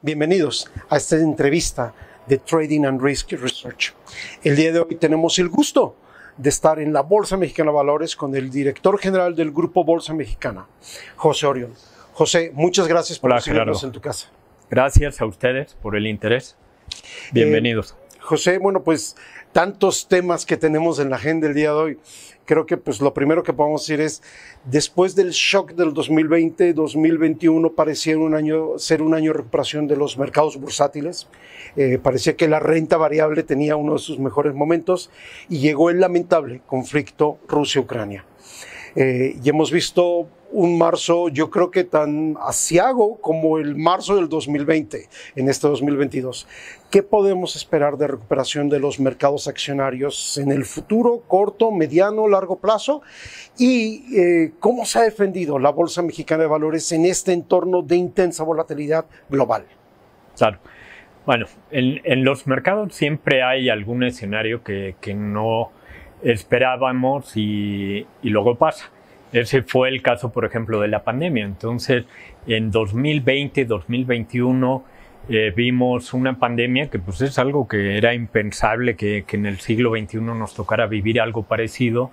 Bienvenidos a esta entrevista de Trading and Risk Research. El día de hoy tenemos el gusto de estar en la Bolsa Mexicana Valores con el director general del Grupo Bolsa Mexicana, José Orión. José, muchas gracias por recibirnos en tu casa. Gracias a ustedes por el interés. Eh, Bienvenidos. José, bueno, pues tantos temas que tenemos en la agenda el día de hoy. Creo que pues lo primero que podemos decir es, después del shock del 2020, 2021 parecía un año, ser un año de recuperación de los mercados bursátiles. Eh, parecía que la renta variable tenía uno de sus mejores momentos y llegó el lamentable conflicto Rusia-Ucrania. Eh, y hemos visto un marzo, yo creo que tan asiago como el marzo del 2020, en este 2022. ¿Qué podemos esperar de recuperación de los mercados accionarios en el futuro, corto, mediano, largo plazo? ¿Y eh, cómo se ha defendido la Bolsa Mexicana de Valores en este entorno de intensa volatilidad global? Claro. Bueno, en, los mercados siempre hay algún escenario que, que no esperábamos y, luego pasa. Ese fue el caso, por ejemplo, de la pandemia. Entonces, en 2020, 2021, eh, vimos una pandemia que pues es algo que era impensable que, que, en el siglo XXI nos tocara vivir algo parecido.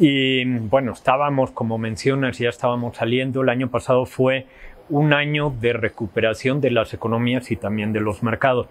Y bueno, estábamos, como mencionas, ya estábamos saliendo. El año pasado fue un año de recuperación de las economías y también de los mercados.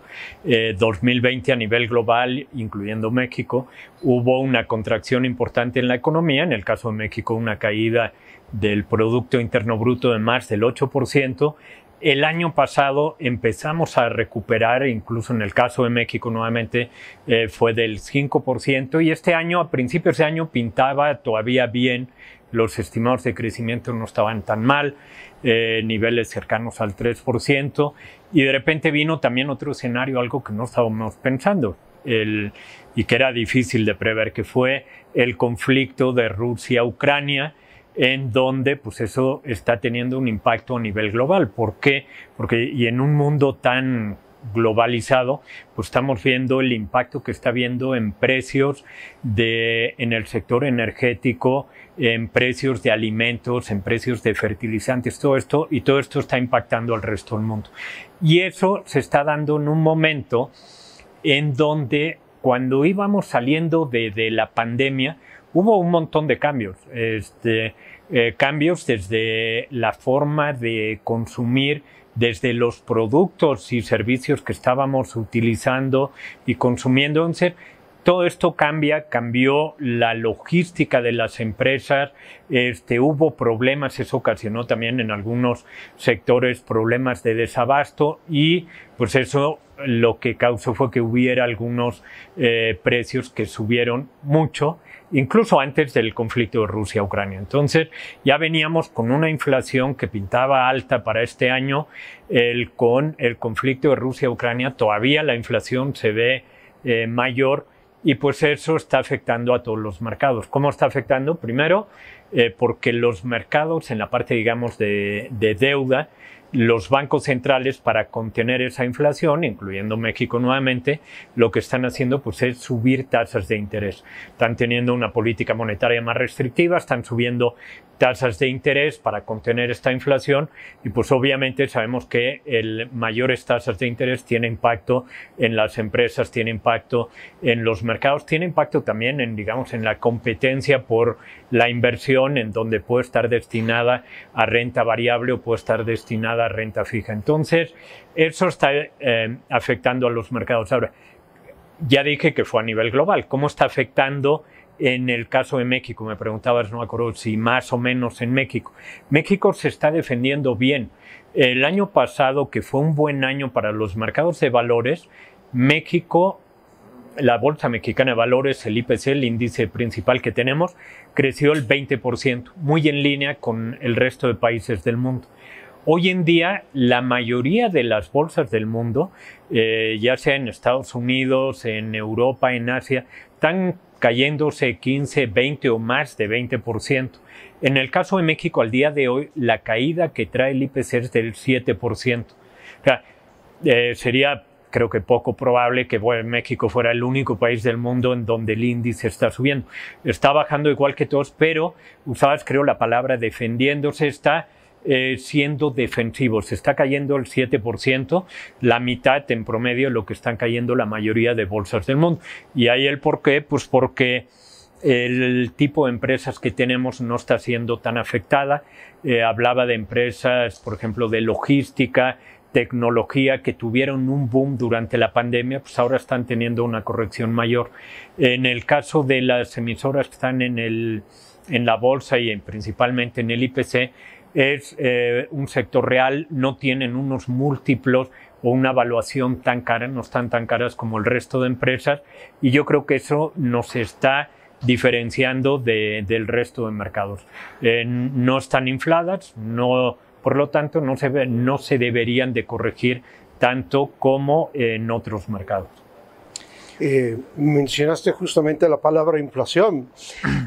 2020 eh, a nivel global, incluyendo México, hubo una contracción importante en la economía, en el caso de México una caída del Producto Interno Bruto de más del 8%. El año pasado empezamos a recuperar, incluso en el caso de México nuevamente eh, fue del 5%, y este año, a principios de año, pintaba todavía bien los estimados de crecimiento no estaban tan mal, eh, niveles cercanos al 3%, y de repente vino también otro escenario, algo que no estábamos pensando, y que era difícil de prever, que fue el conflicto de Rusia-Ucrania, en donde pues eso está teniendo un impacto a nivel global. ¿Por qué? Porque y en un mundo tan globalizado, pues estamos viendo el impacto que está viendo en precios de, en el sector energético, en precios de alimentos, en precios de fertilizantes, todo esto, y todo esto está impactando al resto del mundo. Y eso se está dando en un momento en donde cuando íbamos saliendo de, la pandemia, hubo un montón de cambios. Este, eh, cambios desde la forma de consumir, desde los productos y servicios que estábamos utilizando y consumiendo. todo esto cambia, cambió la logística de las empresas, este, hubo problemas, eso ocasionó también en algunos sectores problemas de desabasto y pues eso lo que causó fue que hubiera algunos eh, precios que subieron mucho incluso antes del conflicto de Rusia-Ucrania. Entonces ya veníamos con una inflación que pintaba alta para este año. El, con el conflicto de Rusia-Ucrania todavía la inflación se ve eh, mayor y pues eso está afectando a todos los mercados. ¿Cómo está afectando? Primero, eh, porque los mercados en la parte, digamos, de, de deuda, los bancos centrales para contener esa inflación, incluyendo México nuevamente, lo que están haciendo pues, es subir tasas de interés. Están teniendo una política monetaria más restrictiva, están subiendo tasas de interés para contener esta inflación y pues obviamente sabemos que el mayores tasas de interés tiene impacto en las empresas, tiene impacto en los mercados, tiene impacto también en digamos en la competencia por la inversión en donde puede estar destinada a renta variable o puede estar destinada la renta fija. Entonces, eso está eh, afectando a los mercados. Ahora, ya dije que fue a nivel global. ¿Cómo está afectando en el caso de México? Me preguntabas, no acuerdo si más o menos en México. México se está defendiendo bien. El año pasado, que fue un buen año para los mercados de valores, México, la Bolsa Mexicana de Valores, el IPC, el índice principal que tenemos, creció el 20%, muy en línea con el resto de países del mundo. Hoy en día, la mayoría de las bolsas del mundo, eh, ya sea en Estados Unidos, en Europa, en Asia, están cayéndose 15, 20 o más de 20%. En el caso de México, al día de hoy, la caída que trae el IPC es del 7%. sea, eh, sería creo que poco probable que México fuera el único país del mundo en donde el índice está subiendo. Está bajando igual que todos, pero usabas, creo, la palabra defendiéndose, está eh, siendo defensivos. Se está cayendo el 7%, la mitad en promedio lo que están cayendo la mayoría de bolsas del mundo. Y ahí el por qué, pues porque el tipo de empresas que tenemos no está siendo tan afectada. Eh, hablaba de empresas, por ejemplo, de logística, tecnología que tuvieron un boom durante la pandemia, pues ahora están teniendo una corrección mayor. En el caso de las emisoras que están en, el, en la bolsa y principalmente en el IPC, es eh, un sector real, no tienen unos múltiplos o una evaluación tan cara, no están tan caras como el resto de empresas y yo creo que eso nos está diferenciando de, del resto de mercados. Eh, no están infladas, no, por lo tanto no se, no se deberían de corregir tanto como en otros mercados. Eh, mencionaste justamente la palabra inflación.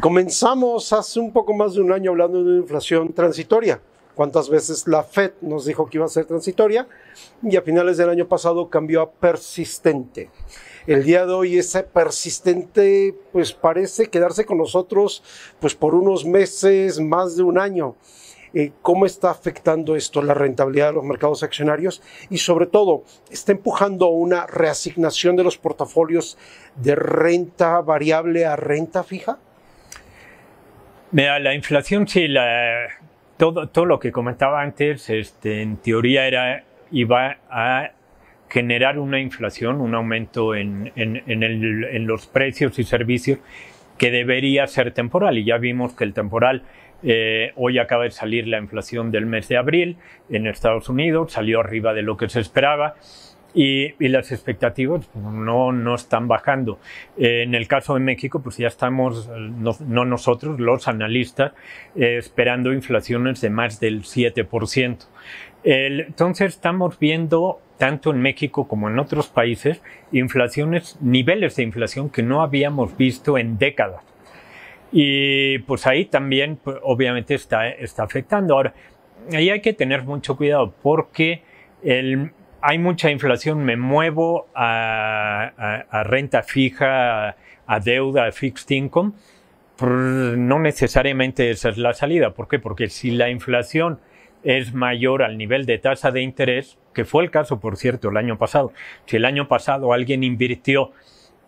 Comenzamos hace un poco más de un año hablando de una inflación transitoria. ¿Cuántas veces la Fed nos dijo que iba a ser transitoria? Y a finales del año pasado cambió a persistente. El día de hoy ese persistente pues parece quedarse con nosotros pues por unos meses, más de un año. Eh, cómo está afectando esto la rentabilidad de los mercados accionarios y sobre todo está empujando una reasignación de los portafolios de renta variable a renta fija? Mira, la inflación sí, todo, lo que comentaba antes, este, en teoría era, iba a generar una inflación, un aumento en, en los precios y servicios que debería ser temporal. Y ya vimos que el temporal eh, hoy acaba de salir la inflación del mes de abril en Estados Unidos, salió arriba de lo que se esperaba. Y, las expectativas no, no están bajando. Eh, en el caso de México, pues ya estamos, no, nosotros, los analistas, eh, esperando inflaciones de más del 7%. entonces estamos viendo, tanto en México como en otros países, inflaciones, niveles de inflación que no habíamos visto en décadas. Y pues ahí también, pues, obviamente, está, está afectando. Ahora, ahí hay que tener mucho cuidado porque el, hay mucha inflación, me muevo a, renta fija, a, a, deuda, a fixed income, no necesariamente esa es la salida. ¿Por qué? Porque si la inflación es mayor al nivel de tasa de interés, que fue el caso, por cierto, el año pasado, si el año pasado alguien invirtió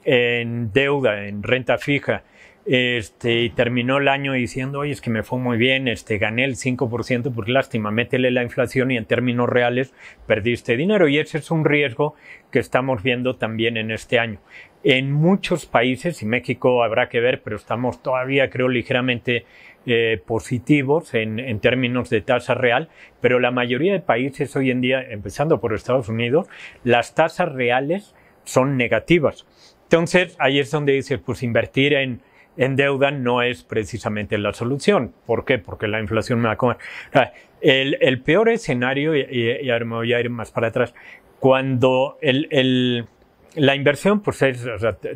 en deuda, en renta fija, este, y terminó el año diciendo, oye, es que me fue muy bien, este, gané el 5%, pues lástima, métele la inflación y en términos reales perdiste dinero. Y ese es un riesgo que estamos viendo también en este año. En muchos países, y México habrá que ver, pero estamos todavía, creo, ligeramente eh, positivos en, en, términos de tasa real, pero la mayoría de países hoy en día, empezando por Estados Unidos, las tasas reales son negativas. Entonces, ahí es donde dices, pues invertir en en deuda no es precisamente la solución. ¿Por qué? Porque la inflación me va a comer. El, peor escenario, y, ahora me voy a ir más para atrás, cuando la inversión, pues es,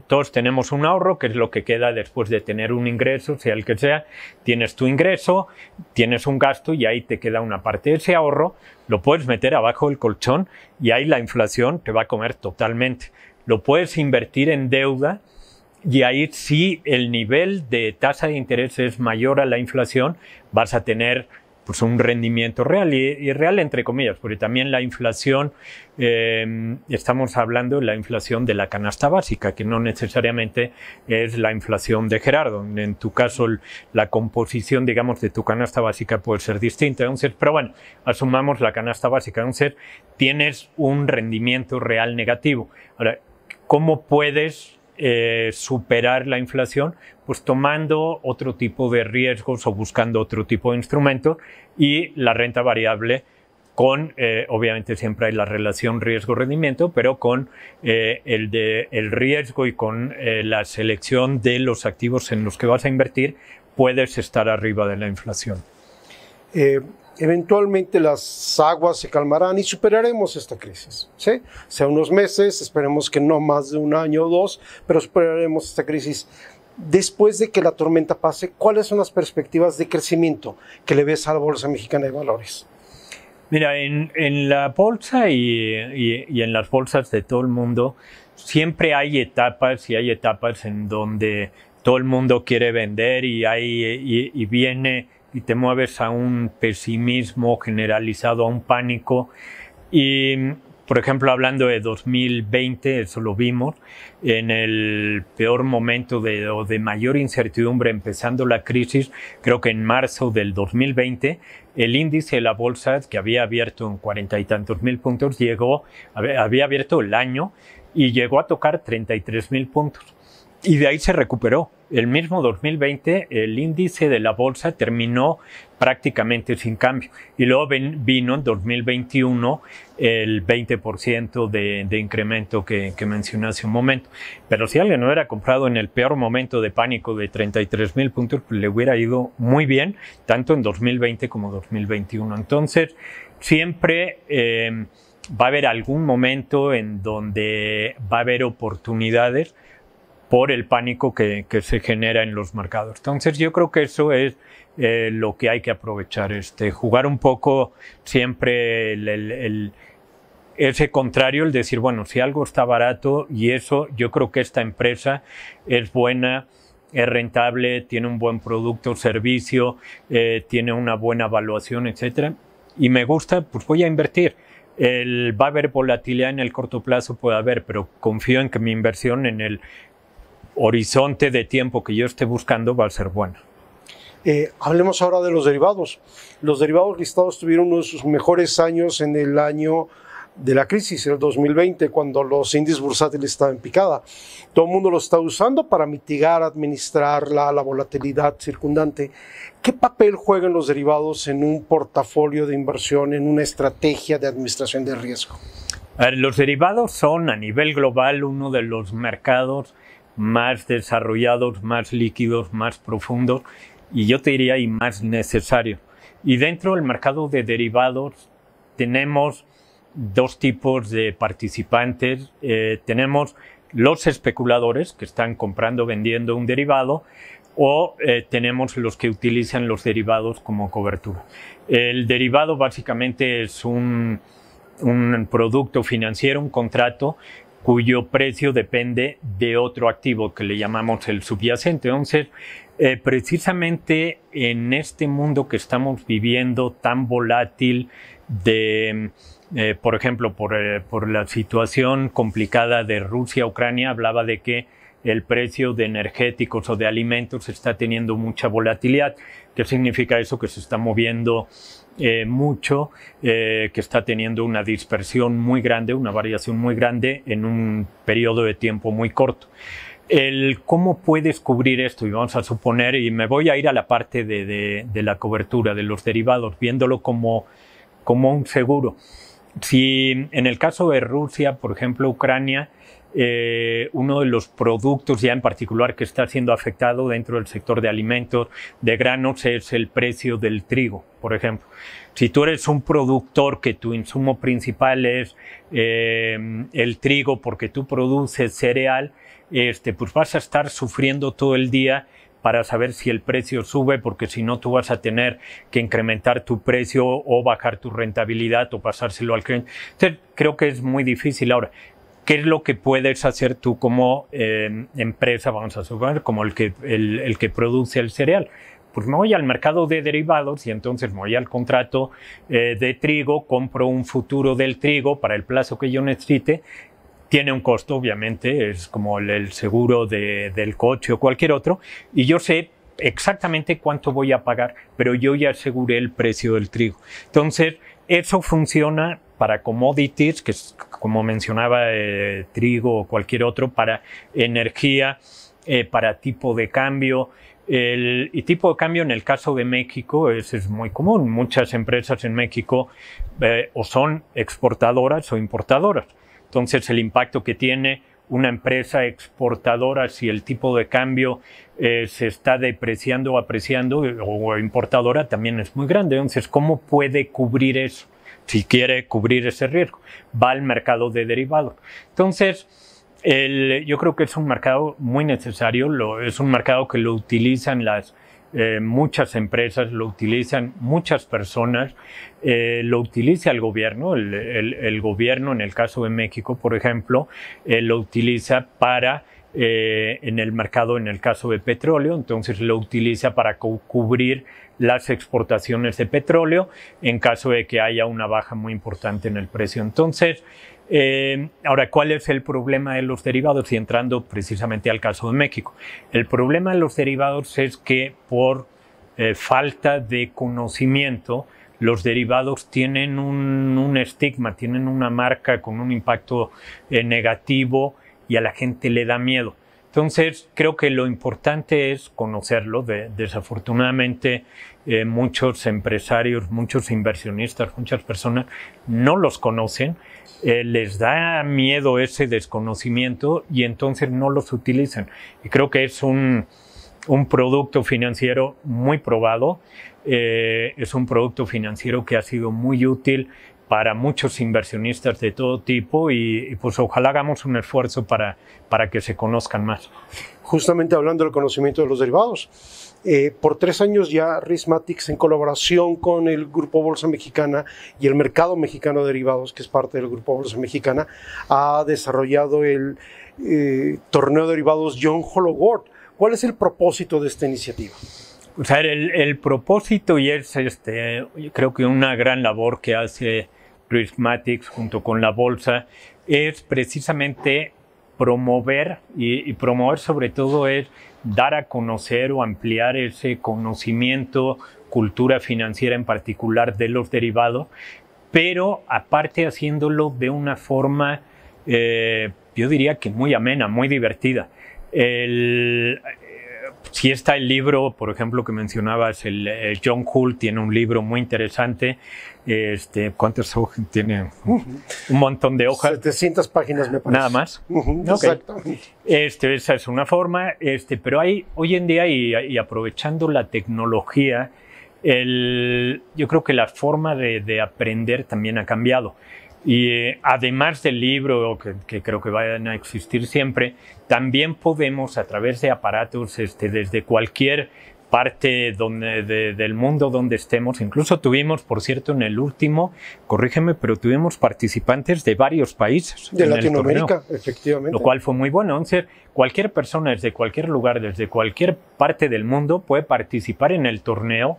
todos tenemos un ahorro, que es lo que queda después de tener un ingreso, sea el que sea. Tienes tu ingreso, tienes un gasto y ahí te queda una parte de ese ahorro, lo puedes meter abajo del colchón y ahí la inflación te va a comer totalmente. Lo puedes invertir en deuda, y ahí si el nivel de tasa de interés es mayor a la inflación, vas a tener pues, un rendimiento real y, real entre comillas, porque también la inflación, eh, estamos hablando de la inflación de la canasta básica, que no necesariamente es la inflación de Gerardo. En tu caso, la composición, digamos, de tu canasta básica puede ser distinta. Entonces, pero bueno, asumamos la canasta básica. un Entonces, tienes un rendimiento real negativo. Ahora, ¿cómo puedes eh, superar la inflación, pues tomando otro tipo de riesgos o buscando otro tipo de instrumento y la renta variable con, eh, obviamente siempre hay la relación riesgo-rendimiento, pero con eh, el, de, el riesgo y con la selección de los activos en los que vas a invertir, puedes estar arriba de la inflación eventualmente las aguas se calmarán y superaremos esta crisis. ¿sí? Sea unos meses, esperemos que no más de un año o dos, pero superaremos esta crisis. Después de que la tormenta pase, ¿cuáles son las perspectivas de crecimiento que le ves a la Bolsa Mexicana de Valores? Mira, en, la bolsa y, en las bolsas de todo el mundo, siempre hay etapas y hay etapas en donde todo el mundo quiere vender y, hay, y, y viene y te mueves a un pesimismo generalizado, a un pánico. Y, por ejemplo, hablando de 2020, eso lo vimos, en el peor momento de, de mayor incertidumbre empezando la crisis, creo que en marzo del 2020, el índice de la bolsa que había abierto en cuarenta y tantos mil puntos llegó, había abierto el año y llegó a tocar 33 mil puntos. Y de ahí se recuperó el mismo 2020 el índice de la bolsa terminó prácticamente sin cambio. Y luego vino en 2021 el 20% de, de, incremento que, mencioné hace un momento. Pero si alguien no hubiera comprado en el peor momento de pánico de 33 mil puntos, pues le hubiera ido muy bien, tanto en 2020 como 2021. Entonces, siempre... Eh, va a haber algún momento en donde va a haber oportunidades por el pánico que, se genera en los mercados. Entonces yo creo que eso es eh, lo que hay que aprovechar, este, jugar un poco siempre el, ese contrario, el decir, bueno, si algo está barato y eso, yo creo que esta empresa es buena, es rentable, tiene un buen producto, o servicio, eh, tiene una buena evaluación, etc. Y me gusta, pues voy a invertir. El, va a haber volatilidad en el corto plazo, puede haber, pero confío en que mi inversión en el horizonte de tiempo que yo esté buscando va a ser bueno. Eh, hablemos ahora de los derivados. Los derivados listados tuvieron uno de sus mejores años en el año de la crisis, el 2020, cuando los índices bursátiles estaban en Todo el mundo lo está usando para mitigar, administrar la, volatilidad circundante. ¿Qué papel juegan los derivados en un portafolio de inversión, en una estrategia de administración de riesgo? los derivados son a nivel global uno de los mercados más desarrollados, más líquidos, más profundos y yo te diría y más necesarios. Y dentro del mercado de derivados tenemos dos tipos de participantes. Eh, tenemos los especuladores que están comprando, vendiendo un derivado, o eh, tenemos los que utilizan los derivados como cobertura. El derivado básicamente es un producto financiero, un contrato cuyo precio depende de otro activo que le llamamos el subyacente. Entonces, eh, precisamente en este mundo que estamos viviendo tan volátil de, eh, por ejemplo, por, eh, por, la situación complicada de Rusia-Ucrania, hablaba de que el precio de energéticos o de alimentos está teniendo mucha volatilidad. ¿Qué significa eso? Que se está moviendo eh, mucho, eh, que está teniendo una dispersión muy grande, una variación muy grande en un periodo de tiempo muy corto. El cómo puedes cubrir esto, y vamos a suponer, y me voy a ir a la parte de, de la cobertura, de los derivados, viéndolo como, como un seguro. Si en el caso de Rusia, por ejemplo, Ucrania, eh, uno de los productos ya en particular que está siendo afectado dentro del sector de alimentos, de granos, es el precio del trigo, por ejemplo. Si tú eres un productor que tu insumo principal es eh, el trigo porque tú produces cereal, este, pues vas a estar sufriendo todo el día para saber si el precio sube, porque si no tú vas a tener que incrementar tu precio o bajar tu rentabilidad o pasárselo al cliente. Entonces, creo que es muy difícil. Ahora, ¿Qué es lo que puedes hacer tú como em, empresa, vamos a suponer, como el que, el, que produce el cereal? pues me voy al mercado de derivados y entonces me voy al contrato eh, de trigo, compro un futuro del trigo para el plazo que yo necesite. Tiene un costo, obviamente, es como el, seguro del coche o cualquier otro. Y yo sé exactamente cuánto voy a pagar, pero yo ya aseguré el precio del trigo. Entonces, eso funciona para commodities, que es como mencionaba, eh, trigo o cualquier otro, para energía, eh, para tipo de cambio. El, y tipo de cambio en el caso de México es, muy común. Muchas empresas en México eh, o son exportadoras o importadoras. Entonces el impacto que tiene una empresa exportadora si el tipo de cambio se está depreciando o apreciando o importadora también es muy grande. Entonces, ¿cómo puede cubrir eso? si quiere cubrir ese riesgo. Va al mercado de derivados. Entonces, yo creo que es un mercado muy necesario, lo, es un mercado que lo utilizan las eh, muchas empresas, lo utilizan muchas personas, eh, lo utiliza el gobierno, el, gobierno en el caso de México, por ejemplo, eh, lo utiliza para eh, en el mercado en el caso de petróleo, entonces lo utiliza para cubrir las exportaciones de petróleo en caso de que haya una baja muy importante en el precio. Entonces, eh, ahora, ¿cuál es el problema de los derivados? Y entrando precisamente al caso de México. El problema de los derivados es que por eh, falta de conocimiento, los derivados tienen un, estigma, tienen una marca con un impacto negativo y a la gente le da miedo. Entonces, creo que lo importante es conocerlo. desafortunadamente, eh, muchos empresarios, muchos inversionistas, muchas personas no los conocen, eh, les da miedo ese desconocimiento y entonces no los utilizan. Y creo que es un, producto financiero muy probado, eh, es un producto financiero que ha sido muy útil para muchos inversionistas de todo tipo y, pues ojalá hagamos un esfuerzo para, para que se conozcan más. Justamente hablando del conocimiento de los derivados, eh, por tres años ya Rismatics en colaboración con el Grupo Bolsa Mexicana y el Mercado Mexicano de Derivados, que es parte del Grupo Bolsa Mexicana, ha desarrollado el eh, torneo de derivados John Hollow World. ¿Cuál es el propósito de esta iniciativa? O sea, el, propósito y es, este, creo que una gran labor que hace Prismatics junto con la bolsa es precisamente promover y, promover sobre todo es dar a conocer o ampliar ese conocimiento, cultura financiera en particular de los derivados, pero aparte haciéndolo de una forma, eh, yo diría que muy amena, muy divertida. El, si está el libro, por ejemplo, que mencionabas, el, eh, John Hull tiene un libro muy interesante. Este, ¿Cuántas tiene? Un montón de hojas. 700 páginas, me parece. Nada más. Exacto. Este, esa es una forma, este, pero hay hoy en día, y, aprovechando la tecnología, el, yo creo que la forma de aprender también ha cambiado. Y eh, además del libro, que, creo que vayan a existir siempre, también podemos a través de aparatos este, desde cualquier parte donde, del mundo donde estemos. Incluso tuvimos, por cierto, en el último, corrígeme, pero tuvimos participantes de varios países. De Latinoamérica, efectivamente. Lo cual fue muy bueno. Entonces, cualquier persona desde cualquier lugar, desde cualquier parte del mundo puede participar en el torneo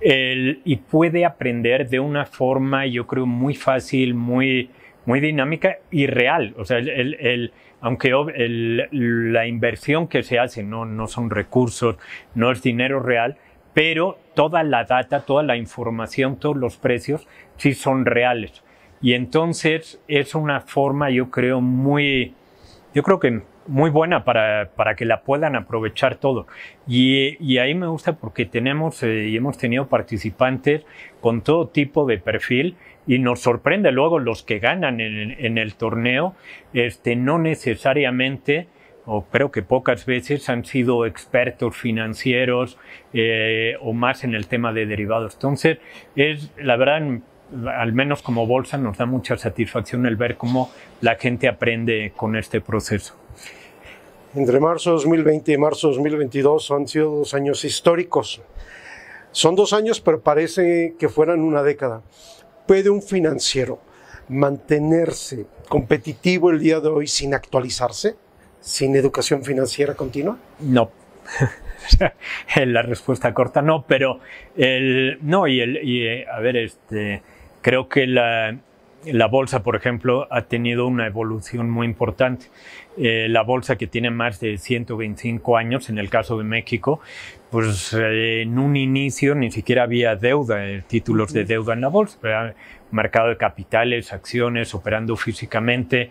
el, y puede aprender de una forma, yo creo, muy fácil, muy, muy dinámica y real. O sea, el, el, aunque la inversión que se hace no, no son recursos, no es dinero real, pero toda la data, toda la información, todos los precios sí son reales. Y entonces es una forma, yo creo, muy, yo creo que muy buena para, para, que la puedan aprovechar todo. Y, ahí me gusta porque tenemos eh, y hemos tenido participantes con todo tipo de perfil y nos sorprende luego los que ganan en, el torneo, este, no necesariamente o creo que pocas veces han sido expertos financieros eh, o más en el tema de derivados. Entonces, es la verdad, al menos como bolsa, nos da mucha satisfacción el ver cómo la gente aprende con este proceso. Entre marzo 2020 y marzo 2022 han sido dos años históricos. Son dos años, pero parece que fueran una década. Puede un financiero mantenerse competitivo el día de hoy sin actualizarse, sin educación financiera continua? No. la respuesta corta no, pero el, no, y, el, a ver, este, creo que la, la bolsa, por ejemplo, ha tenido una evolución muy importante. Eh, la bolsa que tiene más de 125 años, en el caso de México, pues eh, en un inicio ni siquiera había deuda, eh, títulos de deuda en la bolsa, mercado de capitales, acciones, operando físicamente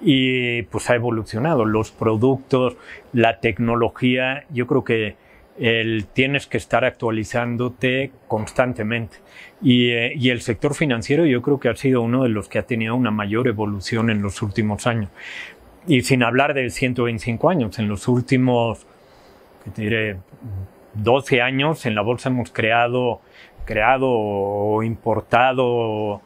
y pues ha evolucionado los productos, la tecnología, yo creo que el, tienes que estar actualizándote constantemente. Eh, y, el sector financiero yo creo que ha sido uno de los que ha tenido una mayor evolución en los últimos años. Y sin hablar de 125 años, en los últimos, diré, 12 años en la bolsa hemos creado, creado o importado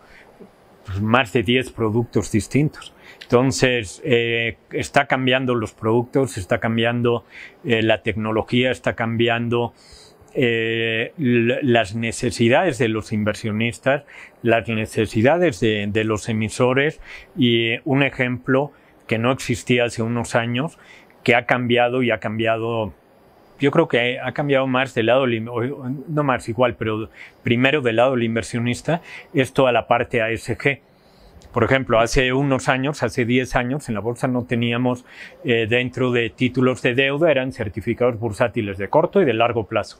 pues, más de 10 productos distintos. Entonces, eh, está cambiando los productos, está cambiando eh, la tecnología, está cambiando eh, las necesidades de los inversionistas, las necesidades de, los emisores y un ejemplo que no existía hace unos años, que ha cambiado y ha cambiado yo creo que ha cambiado más del lado, no más igual, pero primero del lado del inversionista, es toda la parte ASG. Por ejemplo, hace unos años, hace 10 años, en la bolsa no teníamos eh, dentro de títulos de deuda, eran certificados bursátiles de corto y de largo plazo.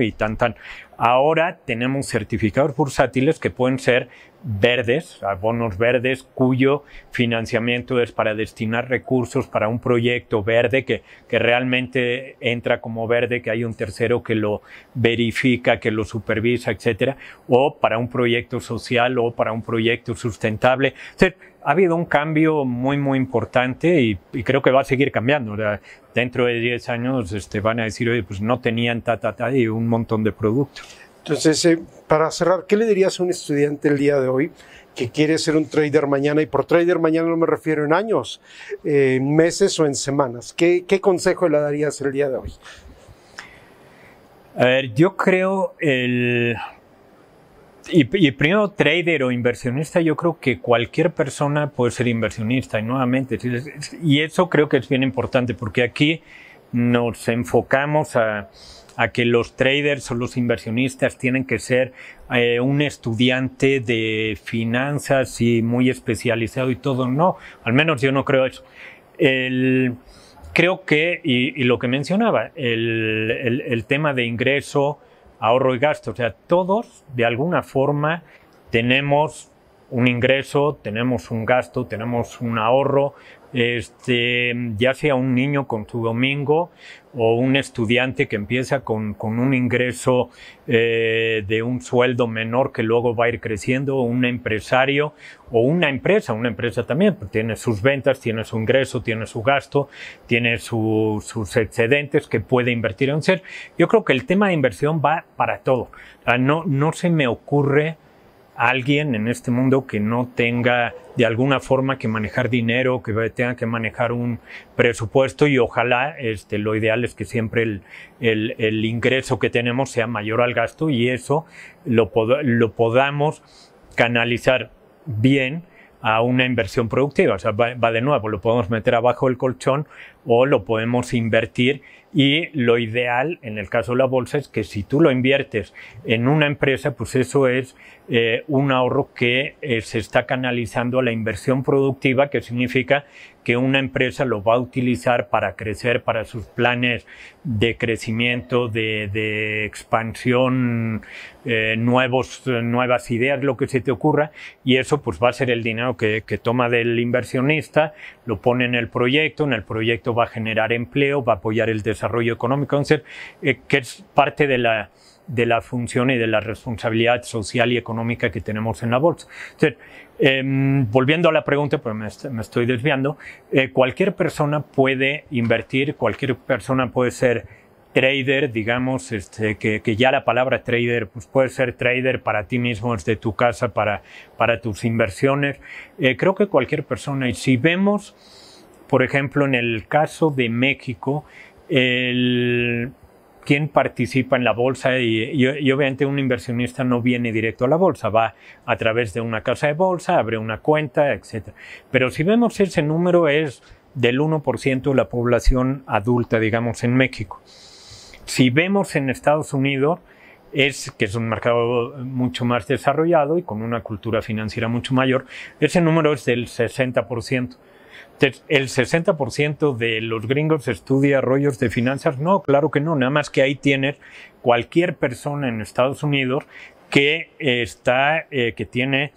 Y tan, tan. Ahora tenemos certificados bursátiles que pueden ser verdes, bonos verdes, cuyo financiamiento es para destinar recursos para un proyecto verde que, que realmente entra como verde, que hay un tercero que lo verifica, que lo supervisa, etcétera, o para un proyecto social o para un proyecto sustentable ha habido un cambio muy, muy importante y, creo que va a seguir cambiando. dentro de 10 años este, van a decir, oye, pues no tenían ta, ta, ta y un montón de productos. Entonces, eh, para cerrar, ¿qué le dirías a un estudiante el día de hoy que quiere ser un trader mañana? Y por trader mañana no me refiero en años, eh, en meses o en semanas. ¿Qué, ¿Qué consejo le darías el día de hoy? A ver, yo creo el y, y, primero, trader o inversionista, yo creo que cualquier persona puede ser inversionista. Y nuevamente, y eso creo que es bien importante, porque aquí nos enfocamos a, que los traders o los inversionistas tienen que ser eh, un estudiante de finanzas y muy especializado y todo. No, al menos yo no creo eso. El, creo que, y, y lo que mencionaba, el, el tema de ingreso, ahorro y gasto. O sea, todos de alguna forma tenemos un ingreso, tenemos un gasto, tenemos un ahorro, este, ya sea un niño con su domingo o un estudiante que empieza con, un ingreso eh, de un sueldo menor que luego va a ir creciendo, un empresario o una empresa, una empresa también, pues, tiene sus ventas, tiene su ingreso, tiene su gasto, tiene su, sus excedentes que puede invertir en ser. Yo creo que el tema de inversión va para todo. Ah, no, no se me ocurre alguien en este mundo que no tenga de alguna forma que manejar dinero, que tenga que manejar un presupuesto y ojalá este, lo ideal es que siempre el, ingreso que tenemos sea mayor al gasto y eso lo, lo podamos canalizar bien a una inversión productiva. O sea, va, va, de nuevo, lo podemos meter abajo del colchón o lo podemos invertir y lo ideal en el caso de la bolsa es que si tú lo inviertes en una empresa, pues eso es eh, un ahorro que eh, se está canalizando a la inversión productiva, que significa que una empresa lo va a utilizar para crecer, para sus planes de crecimiento, de, expansión, eh, nuevos, nuevas ideas, lo que se te ocurra, y eso pues va a ser el dinero que, toma del inversionista, lo pone en el proyecto, en el proyecto va a generar empleo, va a apoyar el desarrollo económico, entonces, eh, que es parte de la de la función y de la responsabilidad social y económica que tenemos en la bolsa. Em, volviendo a la pregunta, pues me, estoy desviando, eh, cualquier persona puede invertir, cualquier persona puede ser trader, digamos, este, que, ya la palabra trader, pues puede ser trader para ti mismo, desde tu casa, para, para tus inversiones. Eh, creo que cualquier persona, y si vemos, por ejemplo, en el caso de México, el, quién participa en la bolsa y, obviamente un inversionista no viene directo a la bolsa, va a través de una casa de bolsa, abre una cuenta, etc. Pero si vemos ese número es del 1% de la población adulta, digamos, en México. Si vemos en Estados Unidos, es que es un mercado mucho más desarrollado y con una cultura financiera mucho mayor, ese número es del 60% el 60% de los gringos estudia rollos de finanzas. No, claro que no, nada más que ahí tienes cualquier persona en Estados Unidos que está, eh, que tiene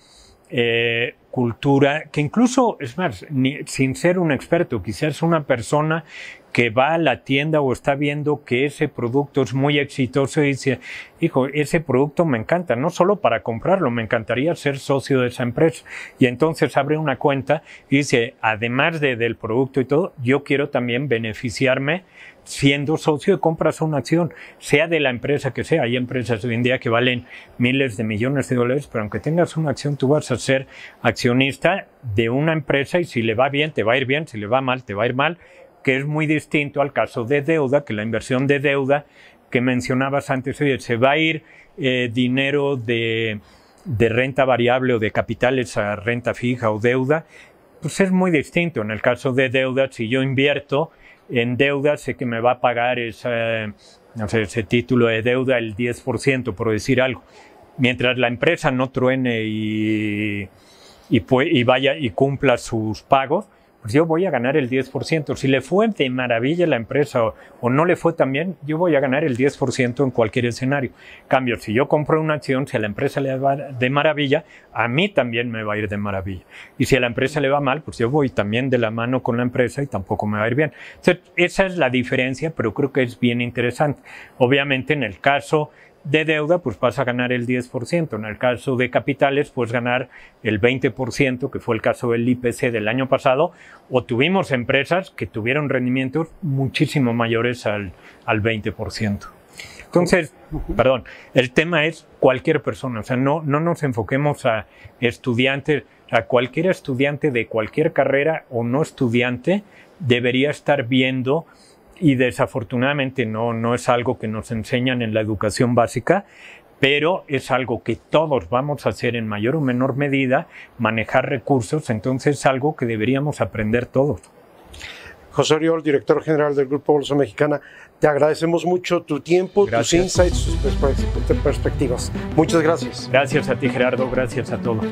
eh, cultura, que incluso, es más, sin ser un experto, quizás una persona que va a la tienda o está viendo que ese producto es muy exitoso y dice, hijo, ese producto me encanta, no solo para comprarlo, me encantaría ser socio de esa empresa. Y entonces abre una cuenta y dice, además de, del producto y todo, yo quiero también beneficiarme siendo socio y compras una acción, sea de la empresa que sea. Hay empresas hoy en día que valen miles de millones de dólares, pero aunque tengas una acción, tú vas a ser accionista de una empresa y si le va bien, te va a ir bien, si le va mal, te va a ir mal, que es muy distinto al caso de deuda, que la inversión de deuda que mencionabas antes, oye, se va a ir eh, dinero de, de renta variable o de capitales a renta fija o deuda, pues es muy distinto. En el caso de deuda, si yo invierto, en deuda, sé que me va a pagar no sé, ese título de deuda el 10%, por decir algo. Mientras la empresa no truene y, y, y vaya y cumpla sus pagos, yo voy a ganar el 10%. Si le fue de maravilla la empresa o, no le fue también, yo voy a ganar el 10% en cualquier escenario. Cambio, si yo compro una acción, si a la empresa le va de maravilla, a mí también me va a ir de maravilla. Y si a la empresa le va mal, pues yo voy también de la mano con la empresa y tampoco me va a ir bien. Entonces, esa es la diferencia, pero creo que es bien interesante. Obviamente, en el caso de deuda, pues vas a ganar el 10%. En el caso de capitales, pues ganar el 20%, que fue el caso del IPC del año pasado. O tuvimos empresas que tuvieron rendimientos muchísimo mayores al, al 20%. Entonces, perdón, el tema es cualquier persona, o sea, no, no nos enfoquemos a estudiantes, a cualquier estudiante de cualquier carrera o no estudiante debería estar viendo y desafortunadamente no, no es algo que nos enseñan en la educación básica, pero es algo que todos vamos a hacer en mayor o menor medida, manejar recursos, entonces es algo que deberíamos aprender todos. José Oriol, director general del Grupo Bolsa Mexicana, te agradecemos mucho tu tiempo, tus insights, tus perspectivas. Muchas gracias. Gracias a ti, Gerardo, gracias a todos.